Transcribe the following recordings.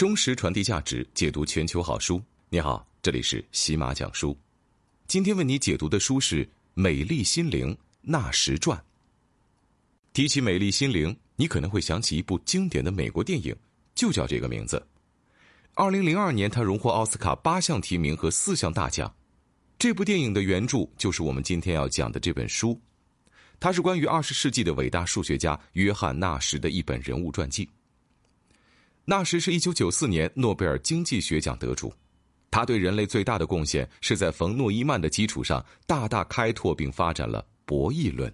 忠实传递价值，解读全球好书。你好，这里是喜马讲书。今天为你解读的书是《美丽心灵》纳什传。提起《美丽心灵》，你可能会想起一部经典的美国电影，就叫这个名字。二零零二年，它荣获奥斯卡八项提名和四项大奖。这部电影的原著就是我们今天要讲的这本书，它是关于二十世纪的伟大数学家约翰·纳什的一本人物传记。纳什是一九九四年诺贝尔经济学奖得主，他对人类最大的贡献是在冯诺依曼的基础上大大开拓并发展了博弈论，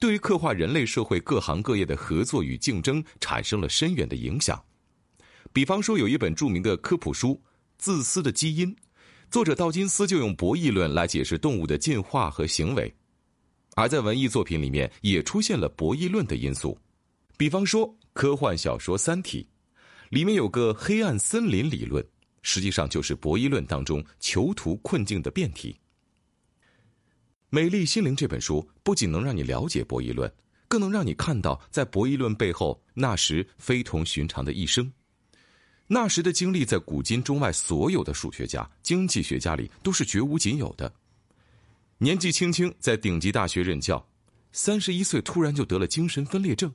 对于刻画人类社会各行各业的合作与竞争产生了深远的影响。比方说，有一本著名的科普书《自私的基因》，作者道金斯就用博弈论来解释动物的进化和行为；而在文艺作品里面也出现了博弈论的因素，比方说科幻小说《三体》。里面有个“黑暗森林”理论，实际上就是博弈论当中囚徒困境的变体。《美丽心灵》这本书不仅能让你了解博弈论，更能让你看到在博弈论背后，那时非同寻常的一生。那时的经历在古今中外所有的数学家、经济学家里都是绝无仅有的。年纪轻轻在顶级大学任教，三十一岁突然就得了精神分裂症。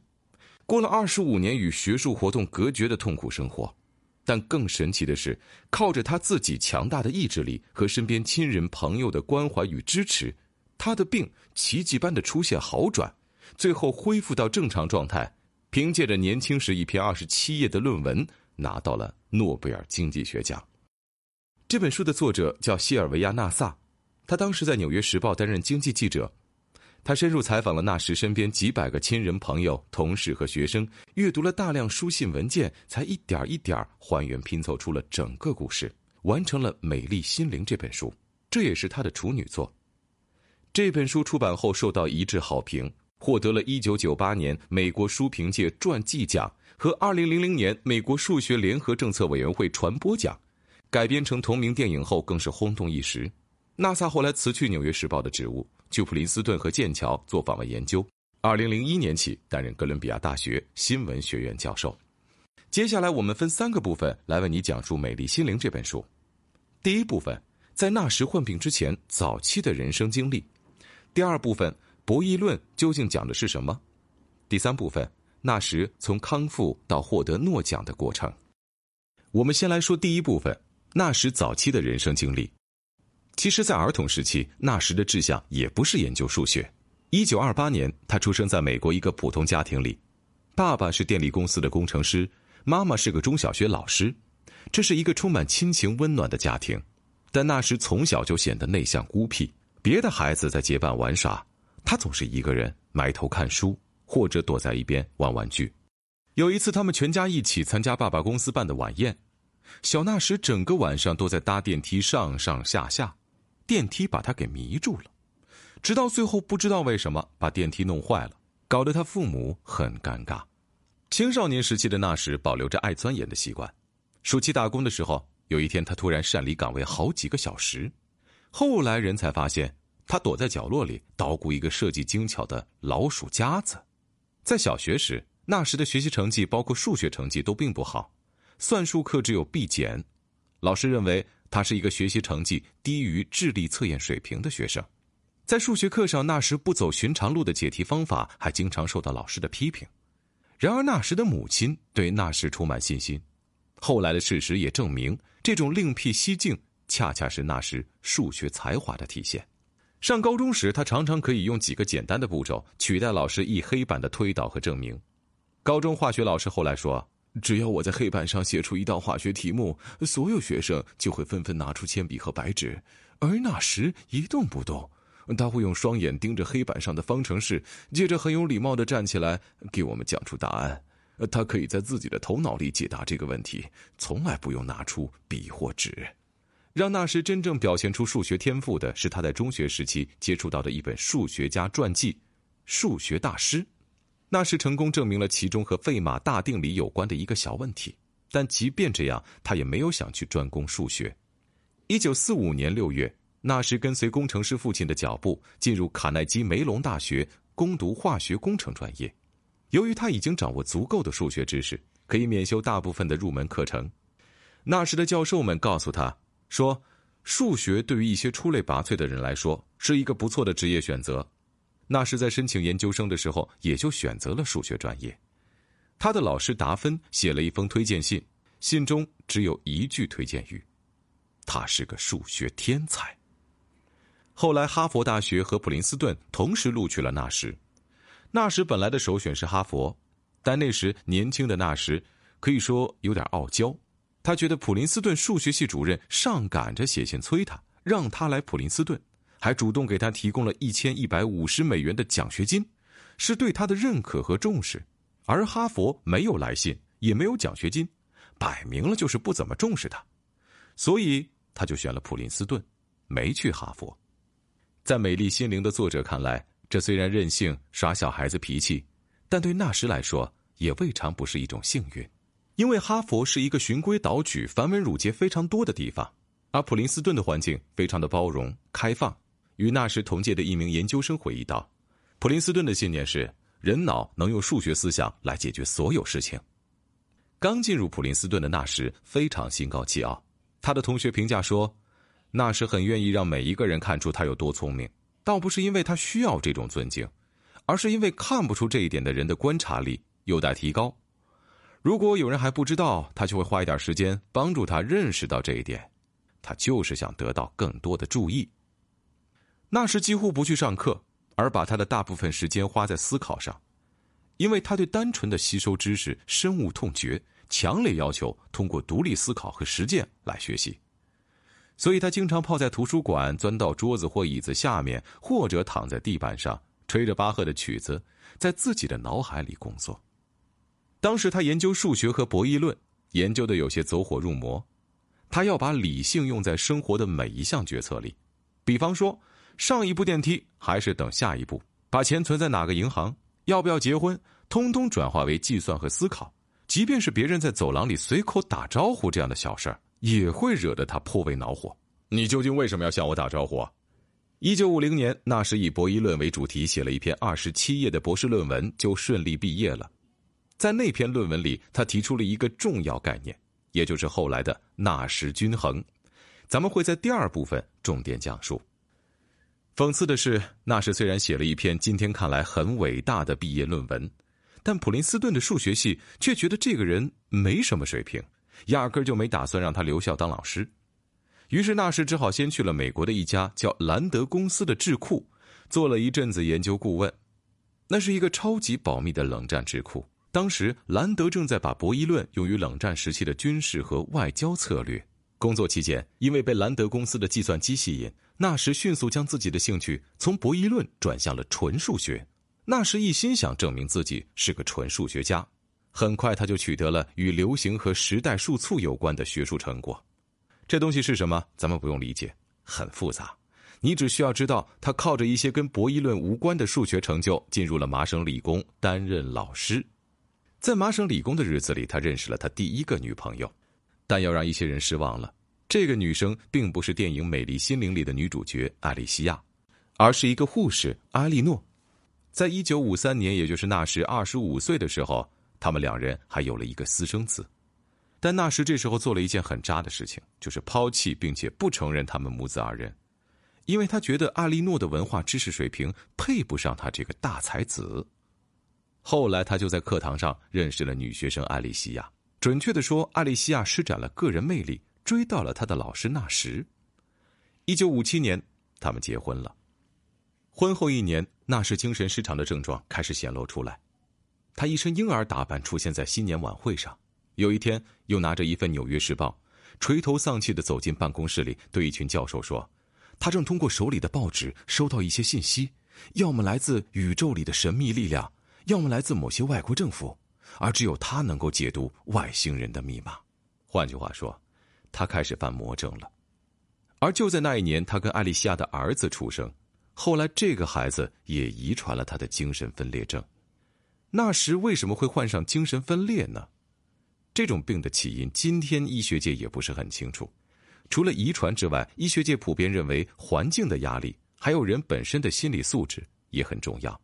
过了二十五年与学术活动隔绝的痛苦生活，但更神奇的是，靠着他自己强大的意志力和身边亲人朋友的关怀与支持，他的病奇迹般的出现好转，最后恢复到正常状态。凭借着年轻时一篇二十七页的论文，拿到了诺贝尔经济学奖。这本书的作者叫谢尔维亚·纳萨，他当时在《纽约时报》担任经济记者。他深入采访了那时身边几百个亲人、朋友、同事和学生，阅读了大量书信文件，才一点一点还原拼凑出了整个故事，完成了《美丽心灵》这本书。这也是他的处女作。这本书出版后受到一致好评，获得了一九九八年美国书评界传记奖和二零零零年美国数学联合政策委员会传播奖。改编成同名电影后更是轰动一时。纳萨后来辞去《纽约时报》的职务。去普林斯顿和剑桥做访问研究，二零零一年起担任哥伦比亚大学新闻学院教授。接下来，我们分三个部分来为你讲述《美丽心灵》这本书。第一部分，在纳什患病之前，早期的人生经历。第二部分，博弈论究竟讲的是什么？第三部分，纳什从康复到获得诺奖的过程。我们先来说第一部分，纳什早期的人生经历。其实，在儿童时期，纳什的志向也不是研究数学。一九二八年，他出生在美国一个普通家庭里，爸爸是电力公司的工程师，妈妈是个中小学老师，这是一个充满亲情温暖的家庭。但纳什从小就显得内向孤僻，别的孩子在结伴玩耍，他总是一个人埋头看书，或者躲在一边玩玩具。有一次，他们全家一起参加爸爸公司办的晚宴，小纳什整个晚上都在搭电梯上上下下。电梯把他给迷住了，直到最后不知道为什么把电梯弄坏了，搞得他父母很尴尬。青少年时期的纳什保留着爱钻研的习惯，暑期打工的时候，有一天他突然擅离岗位好几个小时，后来人才发现他躲在角落里捣鼓一个设计精巧的老鼠夹子。在小学时，那时的学习成绩，包括数学成绩都并不好，算术课只有必减，老师认为。他是一个学习成绩低于智力测验水平的学生，在数学课上，那时不走寻常路的解题方法还经常受到老师的批评。然而，那时的母亲对那时充满信心。后来的事实也证明，这种另辟蹊径恰恰是那时数学才华的体现。上高中时，他常常可以用几个简单的步骤取代老师一黑板的推导和证明。高中化学老师后来说。只要我在黑板上写出一道化学题目，所有学生就会纷纷拿出铅笔和白纸，而那时一动不动，他会用双眼盯着黑板上的方程式，接着很有礼貌的站起来给我们讲出答案。他可以在自己的头脑里解答这个问题，从来不用拿出笔或纸。让那时真正表现出数学天赋的是他在中学时期接触到的一本数学家传记《数学大师》。纳什成功证明了其中和费马大定理有关的一个小问题，但即便这样，他也没有想去专攻数学。一九四五年六月，纳什跟随工程师父亲的脚步，进入卡耐基梅隆大学攻读化学工程专业。由于他已经掌握足够的数学知识，可以免修大部分的入门课程。纳什的教授们告诉他说：“数学对于一些出类拔萃的人来说，是一个不错的职业选择。”纳什在申请研究生的时候，也就选择了数学专业。他的老师达芬写了一封推荐信，信中只有一句推荐语：“他是个数学天才。”后来，哈佛大学和普林斯顿同时录取了纳什。纳什本来的首选是哈佛，但那时年轻的纳什可以说有点傲娇，他觉得普林斯顿数学系主任上赶着写信催他，让他来普林斯顿。还主动给他提供了一千一百五十美元的奖学金，是对他的认可和重视。而哈佛没有来信，也没有奖学金，摆明了就是不怎么重视他，所以他就选了普林斯顿，没去哈佛。在《美丽心灵》的作者看来，这虽然任性耍小孩子脾气，但对纳什来说也未尝不是一种幸运，因为哈佛是一个循规蹈矩、繁文缛节非常多的地方，而普林斯顿的环境非常的包容、开放。与纳什同届的一名研究生回忆道：“普林斯顿的信念是，人脑能用数学思想来解决所有事情。”刚进入普林斯顿的纳什非常心高气傲。他的同学评价说：“纳什很愿意让每一个人看出他有多聪明，倒不是因为他需要这种尊敬，而是因为看不出这一点的人的观察力有待提高。如果有人还不知道，他就会花一点时间帮助他认识到这一点。他就是想得到更多的注意。”那时几乎不去上课，而把他的大部分时间花在思考上，因为他对单纯的吸收知识深恶痛绝，强烈要求通过独立思考和实践来学习。所以，他经常泡在图书馆，钻到桌子或椅子下面，或者躺在地板上，吹着巴赫的曲子，在自己的脑海里工作。当时，他研究数学和博弈论，研究的有些走火入魔。他要把理性用在生活的每一项决策里，比方说。上一部电梯还是等下一步？把钱存在哪个银行？要不要结婚？通通转化为计算和思考。即便是别人在走廊里随口打招呼这样的小事儿，也会惹得他颇为恼火。你究竟为什么要向我打招呼？一九五零年，纳什以博弈论为主题写了一篇二十七页的博士论文，就顺利毕业了。在那篇论文里，他提出了一个重要概念，也就是后来的纳什均衡。咱们会在第二部分重点讲述。讽刺的是，纳什虽然写了一篇今天看来很伟大的毕业论文，但普林斯顿的数学系却觉得这个人没什么水平，压根儿就没打算让他留校当老师。于是纳什只好先去了美国的一家叫兰德公司的智库，做了一阵子研究顾问。那是一个超级保密的冷战智库，当时兰德正在把博弈论用于冷战时期的军事和外交策略。工作期间，因为被兰德公司的计算机吸引。那时迅速将自己的兴趣从博弈论转向了纯数学。那时一心想证明自己是个纯数学家，很快他就取得了与流行和时代数簇有关的学术成果。这东西是什么？咱们不用理解，很复杂。你只需要知道，他靠着一些跟博弈论无关的数学成就，进入了麻省理工担任老师。在麻省理工的日子里，他认识了他第一个女朋友，但要让一些人失望了。这个女生并不是电影《美丽心灵》里的女主角艾丽西亚，而是一个护士阿莉诺。在一九五三年，也就是纳什二十五岁的时候，他们两人还有了一个私生子。但纳什这时候做了一件很渣的事情，就是抛弃并且不承认他们母子二人，因为他觉得阿莉诺的文化知识水平配不上他这个大才子。后来，他就在课堂上认识了女学生艾丽西亚。准确的说，艾丽西亚施展了个人魅力。追到了他的老师纳什，一九五七年，他们结婚了。婚后一年，纳什精神失常的症状开始显露出来。他一身婴儿打扮出现在新年晚会上，有一天又拿着一份《纽约时报》，垂头丧气的走进办公室里，对一群教授说：“他正通过手里的报纸收到一些信息，要么来自宇宙里的神秘力量，要么来自某些外国政府，而只有他能够解读外星人的密码。”换句话说。他开始犯魔怔了，而就在那一年，他跟艾丽西亚的儿子出生。后来，这个孩子也遗传了他的精神分裂症。那时为什么会患上精神分裂呢？这种病的起因，今天医学界也不是很清楚。除了遗传之外，医学界普遍认为环境的压力，还有人本身的心理素质也很重要。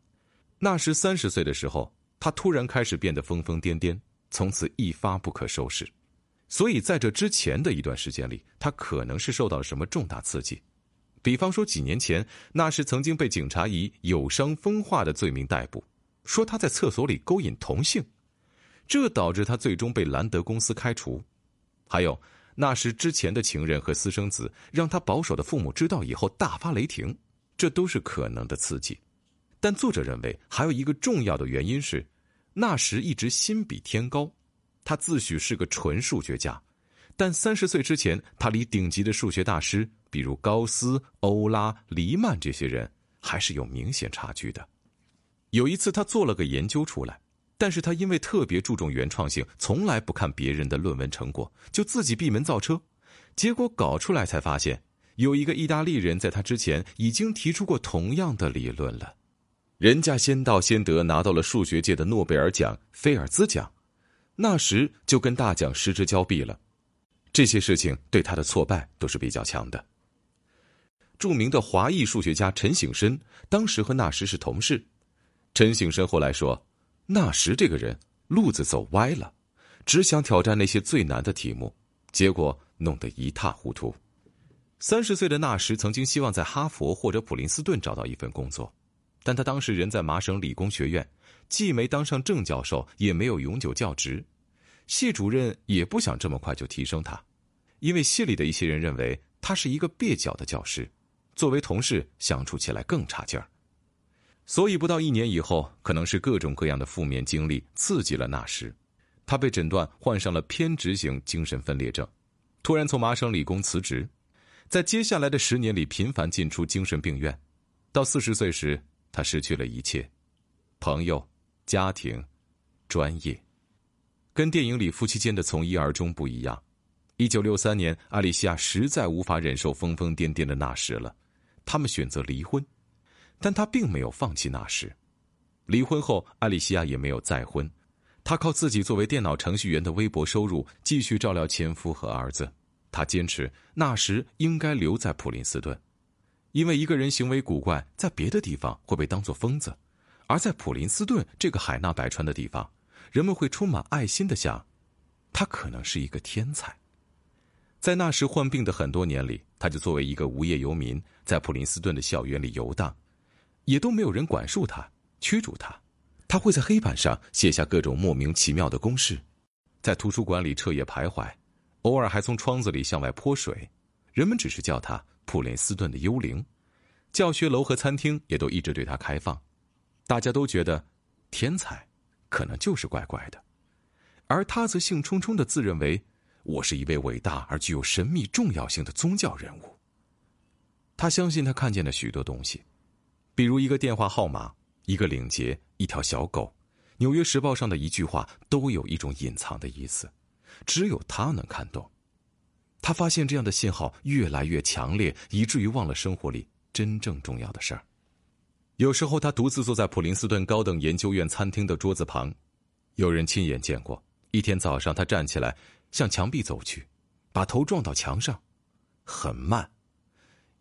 那时三十岁的时候，他突然开始变得疯疯癫癫，从此一发不可收拾。所以，在这之前的一段时间里，他可能是受到了什么重大刺激，比方说几年前，那时曾经被警察以有伤风化的罪名逮捕，说他在厕所里勾引同性，这导致他最终被兰德公司开除。还有，那时之前的情人和私生子让他保守的父母知道以后大发雷霆，这都是可能的刺激。但作者认为，还有一个重要的原因是，那时一直心比天高。他自诩是个纯数学家，但三十岁之前，他离顶级的数学大师，比如高斯、欧拉、黎曼这些人，还是有明显差距的。有一次，他做了个研究出来，但是他因为特别注重原创性，从来不看别人的论文成果，就自己闭门造车，结果搞出来才发现，有一个意大利人在他之前已经提出过同样的理论了，人家先到先得，拿到了数学界的诺贝尔奖——菲尔兹奖。纳什就跟大奖失之交臂了，这些事情对他的挫败都是比较强的。著名的华裔数学家陈省身当时和纳什是同事，陈省身后来说，纳什这个人路子走歪了，只想挑战那些最难的题目，结果弄得一塌糊涂。三十岁的纳什曾经希望在哈佛或者普林斯顿找到一份工作，但他当时人在麻省理工学院。既没当上正教授，也没有永久教职，系主任也不想这么快就提升他，因为系里的一些人认为他是一个蹩脚的教师，作为同事相处起来更差劲儿。所以不到一年以后，可能是各种各样的负面经历刺激了纳什，他被诊断患上了偏执型精神分裂症，突然从麻省理工辞职，在接下来的十年里频繁进出精神病院，到四十岁时，他失去了一切，朋友。家庭、专业，跟电影里夫妻间的从一而终不一样。一九六三年，阿莉西亚实在无法忍受疯疯癫癫的纳什了，他们选择离婚。但她并没有放弃纳什。离婚后，阿莉西亚也没有再婚，她靠自己作为电脑程序员的微薄收入继续照料前夫和儿子。她坚持纳什应该留在普林斯顿，因为一个人行为古怪，在别的地方会被当作疯子。而在普林斯顿这个海纳百川的地方，人们会充满爱心的想，他可能是一个天才。在那时患病的很多年里，他就作为一个无业游民在普林斯顿的校园里游荡，也都没有人管束他、驱逐他。他会在黑板上写下各种莫名其妙的公式，在图书馆里彻夜徘徊，偶尔还从窗子里向外泼水。人们只是叫他“普林斯顿的幽灵”。教学楼和餐厅也都一直对他开放。大家都觉得，天才可能就是怪怪的，而他则兴冲冲的自认为，我是一位伟大而具有神秘重要性的宗教人物。他相信他看见的许多东西，比如一个电话号码、一个领结、一条小狗、《纽约时报》上的一句话，都有一种隐藏的意思，只有他能看懂。他发现这样的信号越来越强烈，以至于忘了生活里真正重要的事儿。有时候他独自坐在普林斯顿高等研究院餐厅的桌子旁，有人亲眼见过。一天早上，他站起来，向墙壁走去，把头撞到墙上，很慢，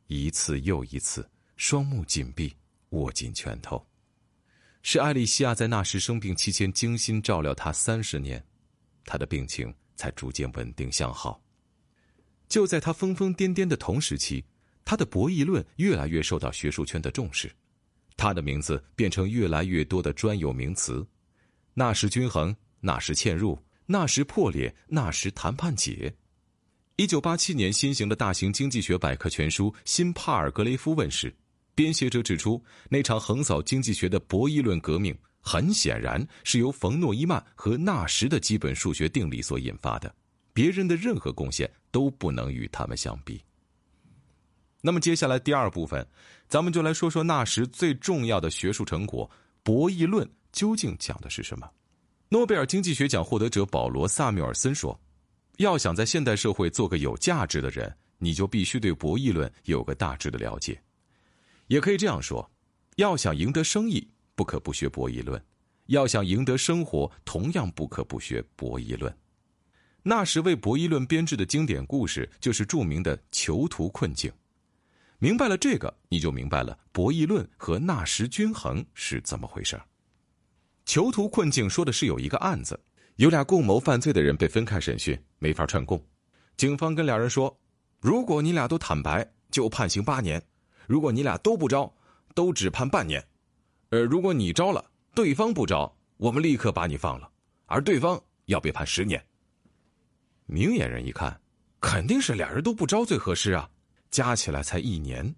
一次又一次，双目紧闭，握紧拳头。是艾丽西亚在纳什生病期间精心照料他三十年，他的病情才逐渐稳定向好。就在他疯疯癫癫的同时期，他的博弈论越来越受到学术圈的重视。他的名字变成越来越多的专有名词：纳什均衡、纳什嵌入、纳什破裂、纳什谈判解。一九八七年，新型的大型经济学百科全书《新帕尔格雷夫》问世，编写者指出，那场横扫经济学的博弈论革命，很显然是由冯·诺依曼和纳什的基本数学定理所引发的，别人的任何贡献都不能与他们相比。那么接下来第二部分，咱们就来说说纳什最重要的学术成果——博弈论究竟讲的是什么？诺贝尔经济学奖获得者保罗·萨缪尔森说：“要想在现代社会做个有价值的人，你就必须对博弈论有个大致的了解。也可以这样说：要想赢得生意，不可不学博弈论；要想赢得生活，同样不可不学博弈论。那时为博弈论编制的经典故事就是著名的囚徒困境。”明白了这个，你就明白了博弈论和纳什均衡是怎么回事囚徒困境说的是有一个案子，有俩共谋犯罪的人被分开审讯，没法串供。警方跟俩人说：“如果你俩都坦白，就判刑八年；如果你俩都不招，都只判半年。呃，如果你招了，对方不招，我们立刻把你放了，而对方要被判十年。”明眼人一看，肯定是俩人都不招最合适啊。加起来才一年，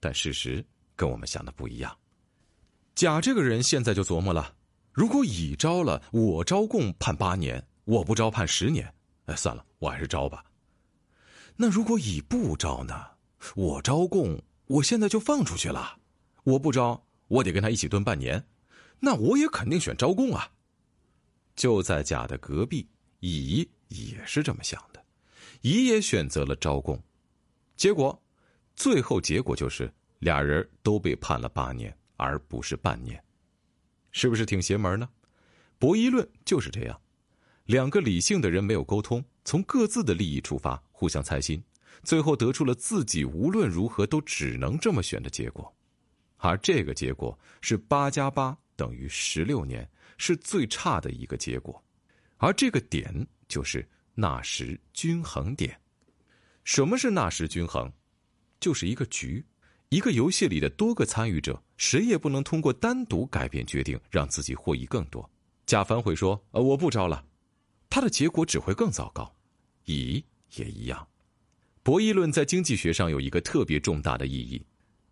但事实跟我们想的不一样。甲这个人现在就琢磨了：如果乙招了，我招供判八年，我不招判十年。哎，算了，我还是招吧。那如果乙不招呢？我招供，我现在就放出去了；我不招，我得跟他一起蹲半年，那我也肯定选招供啊。就在甲的隔壁，乙也是这么想的，乙也选择了招供，结果。最后结果就是俩人都被判了八年，而不是半年，是不是挺邪门呢？博弈论就是这样，两个理性的人没有沟通，从各自的利益出发，互相猜心，最后得出了自己无论如何都只能这么选的结果，而这个结果是八加八等于十六年，是最差的一个结果，而这个点就是纳什均衡点。什么是纳什均衡？就是一个局，一个游戏里的多个参与者，谁也不能通过单独改变决定让自己获益更多。甲凡会说：“呃，我不招了。”他的结果只会更糟糕。乙也一样。博弈论在经济学上有一个特别重大的意义，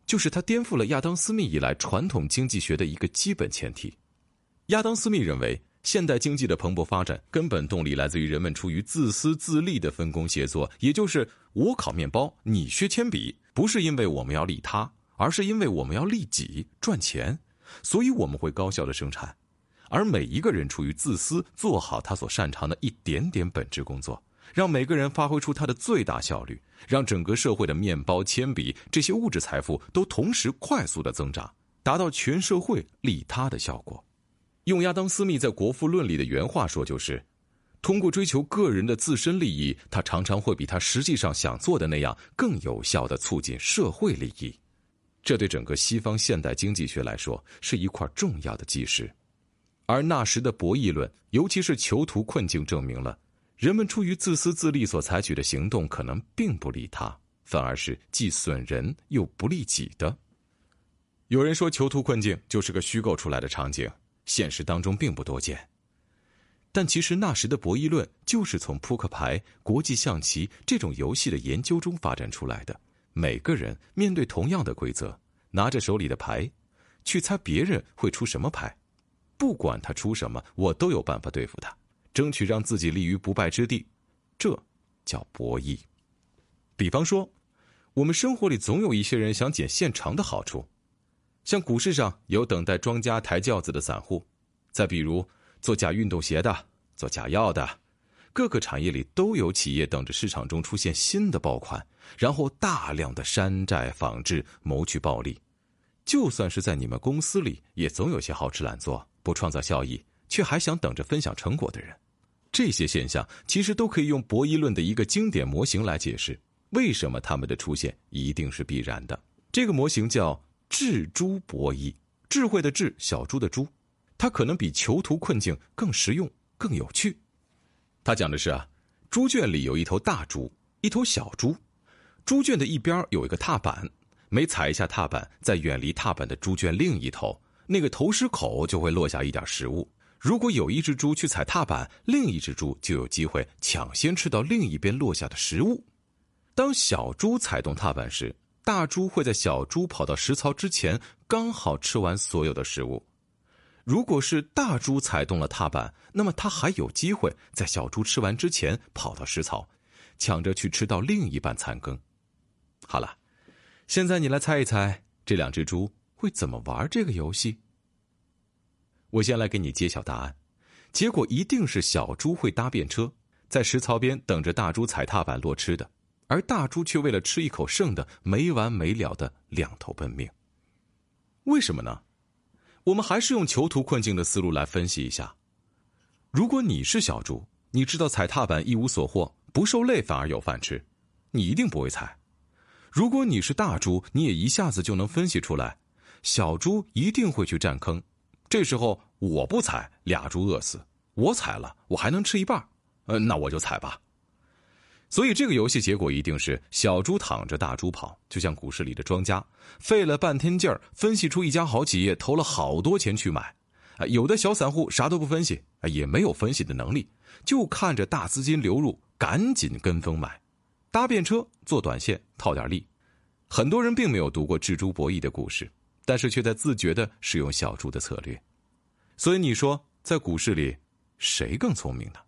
就是它颠覆了亚当·斯密以来传统经济学的一个基本前提。亚当·斯密认为。现代经济的蓬勃发展，根本动力来自于人们出于自私自利的分工协作，也就是我烤面包，你削铅笔，不是因为我们要利他，而是因为我们要利己赚钱，所以我们会高效的生产，而每一个人出于自私，做好他所擅长的一点点本职工作，让每个人发挥出他的最大效率，让整个社会的面包、铅笔这些物质财富都同时快速的增长，达到全社会利他的效果。用亚当·斯密在《国富论》里的原话说，就是：通过追求个人的自身利益，他常常会比他实际上想做的那样更有效地促进社会利益。这对整个西方现代经济学来说是一块重要的基石。而那时的博弈论，尤其是囚徒困境，证明了人们出于自私自利所采取的行动可能并不利他，反而是既损人又不利己的。有人说，囚徒困境就是个虚构出来的场景。现实当中并不多见，但其实那时的博弈论就是从扑克牌、国际象棋这种游戏的研究中发展出来的。每个人面对同样的规则，拿着手里的牌，去猜别人会出什么牌。不管他出什么，我都有办法对付他，争取让自己立于不败之地。这叫博弈。比方说，我们生活里总有一些人想捡现成的好处。像股市上有等待庄家抬轿子的散户，再比如做假运动鞋的、做假药的，各个产业里都有企业等着市场中出现新的爆款，然后大量的山寨仿制谋取暴利。就算是在你们公司里，也总有些好吃懒做、不创造效益却还想等着分享成果的人。这些现象其实都可以用博弈论的一个经典模型来解释，为什么他们的出现一定是必然的。这个模型叫。智猪博弈，智慧的智，小猪的猪，它可能比囚徒困境更实用、更有趣。它讲的是啊，猪圈里有一头大猪，一头小猪，猪圈的一边有一个踏板，每踩一下踏板，在远离踏板的猪圈另一头那个投食口就会落下一点食物。如果有一只猪去踩踏板，另一只猪就有机会抢先吃到另一边落下的食物。当小猪踩动踏板时。大猪会在小猪跑到食槽之前刚好吃完所有的食物。如果是大猪踩动了踏板，那么它还有机会在小猪吃完之前跑到食槽，抢着去吃到另一半残羹。好了，现在你来猜一猜这两只猪会怎么玩这个游戏。我先来给你揭晓答案，结果一定是小猪会搭便车，在食槽边等着大猪踩踏板落吃的。而大猪却为了吃一口剩的，没完没了的两头奔命。为什么呢？我们还是用囚徒困境的思路来分析一下。如果你是小猪，你知道踩踏板一无所获，不受累反而有饭吃，你一定不会踩。如果你是大猪，你也一下子就能分析出来，小猪一定会去占坑。这时候我不踩，俩猪饿死；我踩了，我还能吃一半。呃，那我就踩吧。所以这个游戏结果一定是小猪躺着大猪跑，就像股市里的庄家，费了半天劲儿分析出一家好企业，投了好多钱去买。啊，有的小散户啥都不分析，也没有分析的能力，就看着大资金流入，赶紧跟风买，搭便车做短线套点利。很多人并没有读过智猪博弈的故事，但是却在自觉的使用小猪的策略。所以你说在股市里谁更聪明呢？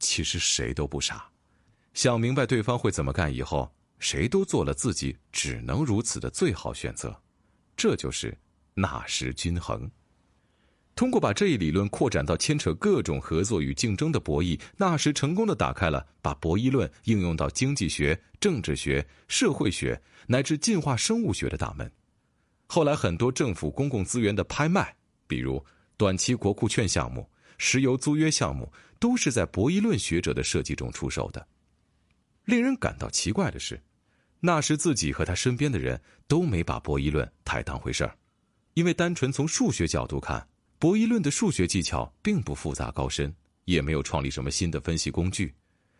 其实谁都不傻。想明白对方会怎么干以后，谁都做了自己只能如此的最好选择，这就是纳什均衡。通过把这一理论扩展到牵扯各种合作与竞争的博弈，纳什成功的打开了把博弈论应用到经济学、政治学、社会学乃至进化生物学的大门。后来，很多政府公共资源的拍卖，比如短期国库券项目、石油租约项目，都是在博弈论学者的设计中出手的。令人感到奇怪的是，纳什自己和他身边的人都没把博弈论太当回事儿，因为单纯从数学角度看，博弈论的数学技巧并不复杂高深，也没有创立什么新的分析工具，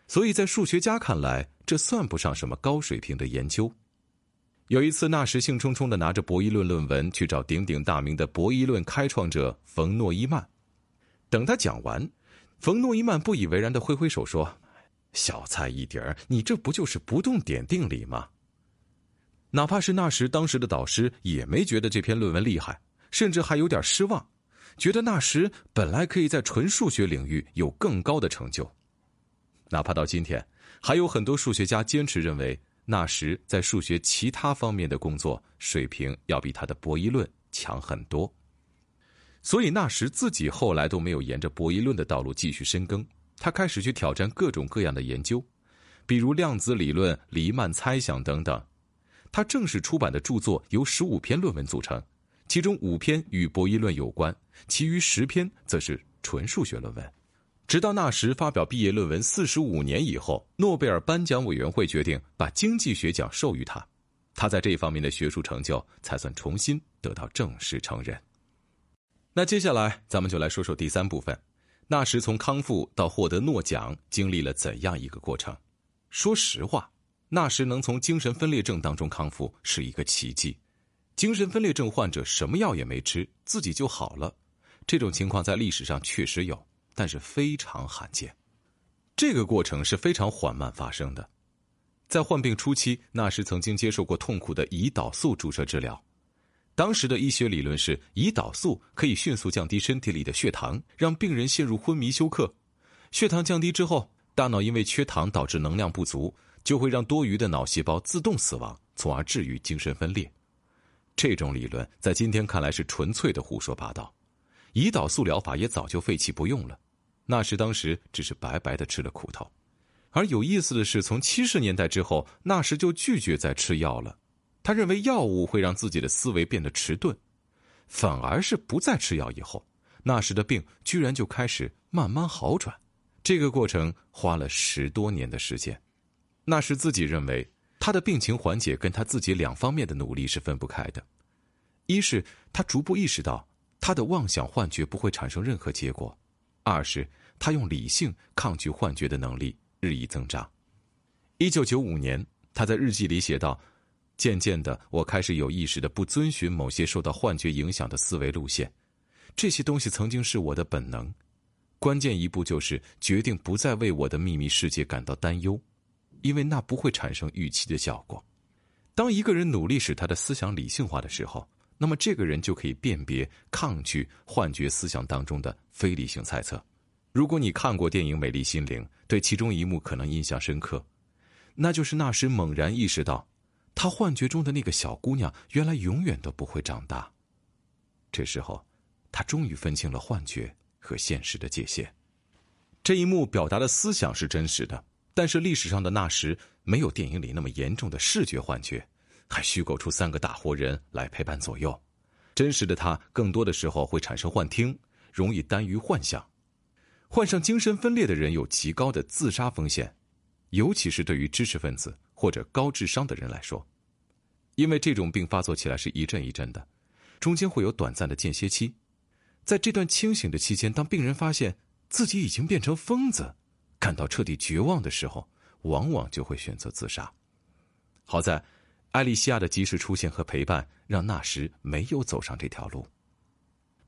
所以在数学家看来，这算不上什么高水平的研究。有一次，纳什兴冲冲的拿着博弈论论文去找鼎鼎大名的博弈论开创者冯诺依曼，等他讲完，冯诺依曼不以为然的挥挥手说。小菜一碟儿，你这不就是不动点定理吗？哪怕是那时，当时的导师也没觉得这篇论文厉害，甚至还有点失望，觉得那时本来可以在纯数学领域有更高的成就。哪怕到今天，还有很多数学家坚持认为，那时在数学其他方面的工作水平要比他的博弈论强很多。所以，那时自己后来都没有沿着博弈论的道路继续深耕。他开始去挑战各种各样的研究，比如量子理论、黎曼猜想等等。他正式出版的著作由十五篇论文组成，其中五篇与博弈论有关，其余十篇则是纯数学论文。直到那时发表毕业论文四十五年以后，诺贝尔颁奖委员会决定把经济学奖授予他，他在这方面的学术成就才算重新得到正式承认。那接下来，咱们就来说说第三部分。那时从康复到获得诺奖经历了怎样一个过程？说实话，那时能从精神分裂症当中康复是一个奇迹。精神分裂症患者什么药也没吃，自己就好了，这种情况在历史上确实有，但是非常罕见。这个过程是非常缓慢发生的。在患病初期，那时曾经接受过痛苦的胰岛素注射治疗。当时的医学理论是，胰岛素可以迅速降低身体里的血糖，让病人陷入昏迷休克。血糖降低之后，大脑因为缺糖导致能量不足，就会让多余的脑细胞自动死亡，从而治愈精神分裂。这种理论在今天看来是纯粹的胡说八道，胰岛素疗法也早就废弃不用了。纳什当时只是白白的吃了苦头，而有意思的是，从七十年代之后，纳什就拒绝再吃药了。他认为药物会让自己的思维变得迟钝，反而是不再吃药以后，那时的病居然就开始慢慢好转。这个过程花了十多年的时间。那时自己认为，他的病情缓解跟他自己两方面的努力是分不开的：一是他逐步意识到他的妄想幻觉不会产生任何结果；二是他用理性抗拒幻觉的能力日益增长。一九九五年，他在日记里写道。渐渐的，我开始有意识的不遵循某些受到幻觉影响的思维路线。这些东西曾经是我的本能。关键一步就是决定不再为我的秘密世界感到担忧，因为那不会产生预期的效果。当一个人努力使他的思想理性化的时候，那么这个人就可以辨别、抗拒幻觉思想当中的非理性猜测。如果你看过电影《美丽心灵》，对其中一幕可能印象深刻，那就是纳什猛然意识到。他幻觉中的那个小姑娘，原来永远都不会长大。这时候，他终于分清了幻觉和现实的界限。这一幕表达的思想是真实的，但是历史上的纳什没有电影里那么严重的视觉幻觉，还虚构出三个大活人来陪伴左右。真实的他，更多的时候会产生幻听，容易耽于幻想。患上精神分裂的人有极高的自杀风险。尤其是对于知识分子或者高智商的人来说，因为这种病发作起来是一阵一阵的，中间会有短暂的间歇期。在这段清醒的期间，当病人发现自己已经变成疯子，感到彻底绝望的时候，往往就会选择自杀。好在，艾丽西亚的及时出现和陪伴，让纳什没有走上这条路。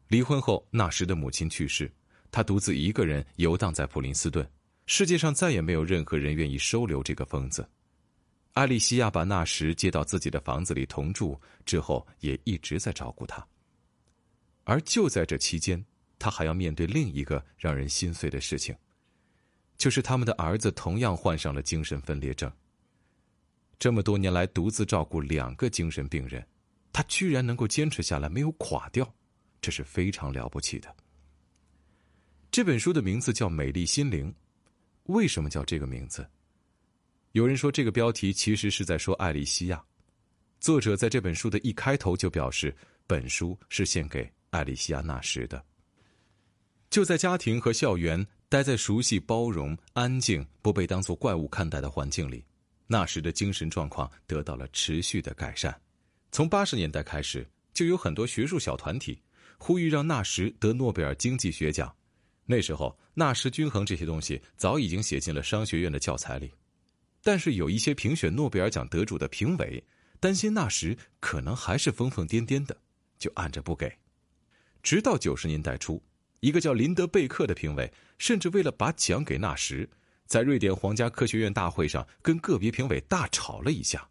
离婚后，纳什的母亲去世，他独自一个人游荡在普林斯顿。世界上再也没有任何人愿意收留这个疯子。艾丽西亚把纳什接到自己的房子里同住之后，也一直在照顾他。而就在这期间，他还要面对另一个让人心碎的事情，就是他们的儿子同样患上了精神分裂症。这么多年来独自照顾两个精神病人，他居然能够坚持下来没有垮掉，这是非常了不起的。这本书的名字叫《美丽心灵》。为什么叫这个名字？有人说，这个标题其实是在说艾莉西亚。作者在这本书的一开头就表示，本书是献给艾莉西亚·纳什的。就在家庭和校园待在熟悉、包容、安静、不被当作怪物看待的环境里，纳什的精神状况得到了持续的改善。从八十年代开始，就有很多学术小团体呼吁让纳什得诺贝尔经济学奖。那时候，纳什均衡这些东西早已经写进了商学院的教材里，但是有一些评选诺贝尔奖得主的评委担心纳什可能还是疯疯癫癫的，就按着不给。直到九十年代初，一个叫林德贝克的评委，甚至为了把奖给纳什，在瑞典皇家科学院大会上跟个别评委大吵了一下，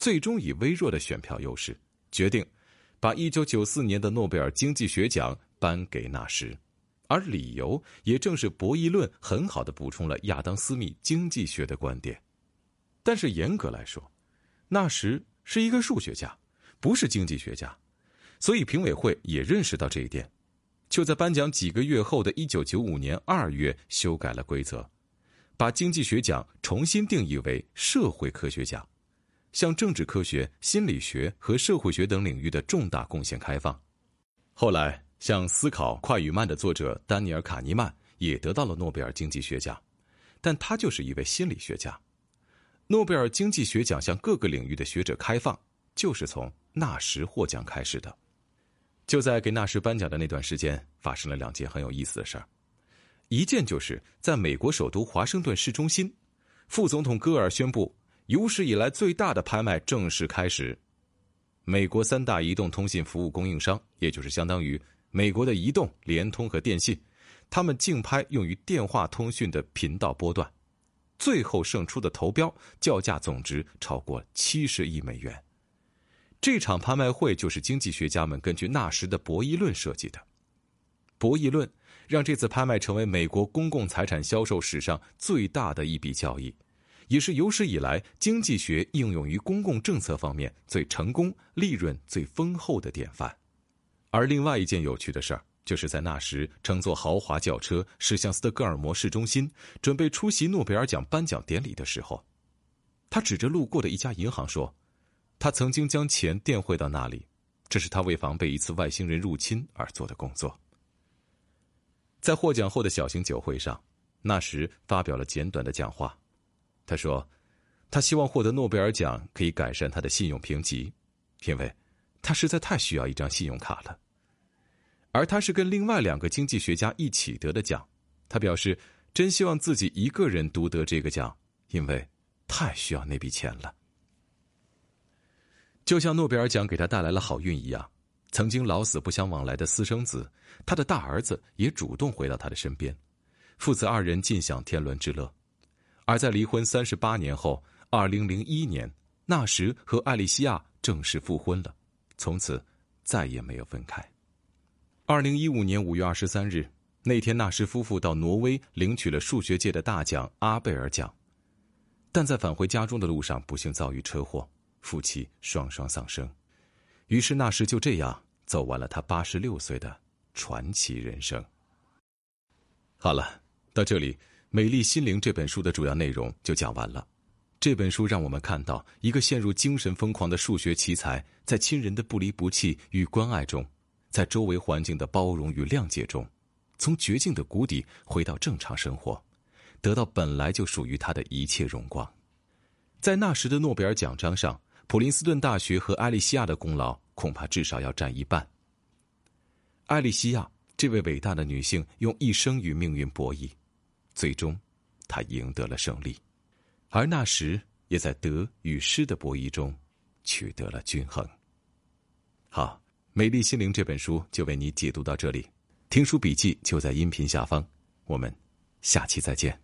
最终以微弱的选票优势，决定把一九九四年的诺贝尔经济学奖颁给纳什。而理由也正是博弈论很好的补充了亚当·斯密经济学的观点。但是严格来说，纳什是一个数学家，不是经济学家，所以评委会也认识到这一点。就在颁奖几个月后的一九九五年二月，修改了规则，把经济学奖重新定义为社会科学奖，向政治科学、心理学和社会学等领域的重大贡献开放。后来。像思考快与慢的作者丹尼尔·卡尼曼也得到了诺贝尔经济学奖，但他就是一位心理学家。诺贝尔经济学奖向各个领域的学者开放，就是从纳什获奖开始的。就在给纳什颁奖的那段时间，发生了两件很有意思的事儿。一件就是在美国首都华盛顿市中心，副总统戈尔宣布有史以来最大的拍卖正式开始。美国三大移动通信服务供应商，也就是相当于。美国的移动、联通和电信，他们竞拍用于电话通讯的频道波段，最后胜出的投标叫价总值超过七十亿美元。这场拍卖会就是经济学家们根据纳什的博弈论设计的。博弈论让这次拍卖成为美国公共财产销售史上最大的一笔交易，也是有史以来经济学应用于公共政策方面最成功、利润最丰厚的典范。而另外一件有趣的事儿，就是在那时乘坐豪华轿车驶向斯德哥尔摩市中心，准备出席诺贝尔奖颁奖典礼的时候，他指着路过的一家银行说：“他曾经将钱垫汇到那里，这是他为防备一次外星人入侵而做的工作。”在获奖后的小型酒会上，纳什发表了简短的讲话，他说：“他希望获得诺贝尔奖可以改善他的信用评级，因为。”他实在太需要一张信用卡了，而他是跟另外两个经济学家一起得的奖。他表示，真希望自己一个人独得这个奖，因为太需要那笔钱了。就像诺贝尔奖给他带来了好运一样，曾经老死不相往来的私生子，他的大儿子也主动回到他的身边，父子二人尽享天伦之乐。而在离婚三十八年后，二零零一年，纳什和艾丽西亚正式复婚了。从此再也没有分开。二零一五年五月二十三日，那天，纳什夫妇到挪威领取了数学界的大奖——阿贝尔奖，但在返回家中的路上，不幸遭遇车祸，夫妻双双丧生。于是，纳什就这样走完了他八十六岁的传奇人生。好了，到这里，《美丽心灵》这本书的主要内容就讲完了。这本书让我们看到一个陷入精神疯狂的数学奇才，在亲人的不离不弃与关爱中，在周围环境的包容与谅解中，从绝境的谷底回到正常生活，得到本来就属于他的一切荣光。在那时的诺贝尔奖章上，普林斯顿大学和艾利西亚的功劳恐怕至少要占一半。艾利西亚这位伟大的女性用一生与命运博弈，最终，她赢得了胜利。而那时，也在得与失的博弈中，取得了均衡。好，《美丽心灵》这本书就为你解读到这里，听书笔记就在音频下方，我们下期再见。